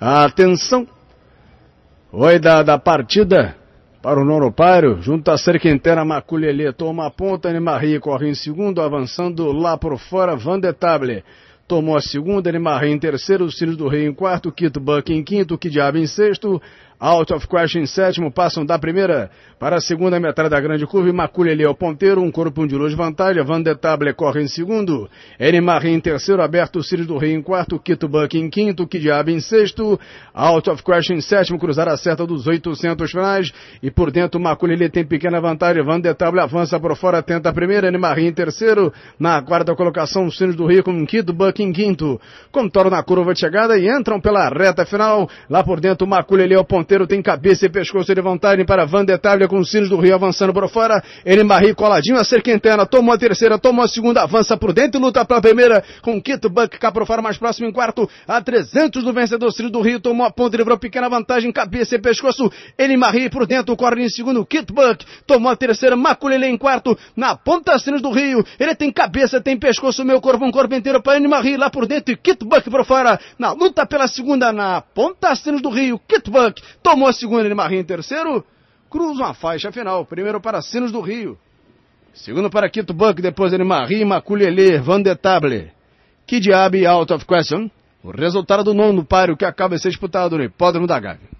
A atenção Oi da, da partida para o Noropário, junto à cerca inteira Maculelê, toma a ponta, Nemarri corre em segundo, avançando lá por fora, Van Table Tomou a segunda, Nemarri em terceiro, Círio do Rei em quarto, Kit Buck em quinto, Kidiaba em sexto, Out of question em sétimo, passam da primeira para a segunda metade da grande curva. ali é o ponteiro, um corpo de luz vantagem. Van de Table corre em segundo. Enimari em terceiro, aberto Sirius do Rei em quarto. Quito Buck em quinto, Kidiab em sexto. Out of question em sétimo, cruzar a seta dos 800 finais. E por dentro, ali tem pequena vantagem. Van de Table avança por fora, tenta a primeira. Enimari em terceiro. Na quarta colocação, Sirius do Rei com Quito Buck em quinto. Contorna a curva de chegada e entram pela reta final. Lá por dentro, ali é o ponteiro Monteiro tem cabeça e pescoço de vantagem para Van de Tavia com os sinos do Rio avançando para fora. Ele Marri coladinho a ser Quintana. Tomou a terceira, tomou a segunda, avança por dentro e luta pela primeira. Com Quito Buck cá por fora, mais próximo em quarto. A 300 do vencedor Ciro do Rio. Tomou a ponta, livrou pequena vantagem, cabeça e pescoço. Ele Marri por dentro, corre em segundo. Quito Buck tomou a terceira, Maculele em quarto. Na ponta, Sinos do Rio. Ele tem cabeça, tem pescoço, meu corpo, um corpo inteiro para Ele Marri lá por dentro e Quito Buck para fora. Na luta pela segunda, na ponta, Sinos do Rio. Kit Buck Tomou a segunda de Marinho em terceiro. Cruza a faixa final. Primeiro para Sinos do Rio. Segundo para Quito Buck, depois de Marie, Maculele, Van de Table. Que diabo out of question? O resultado do nono páreo que acaba de ser disputado no Hipódromo da Gávea.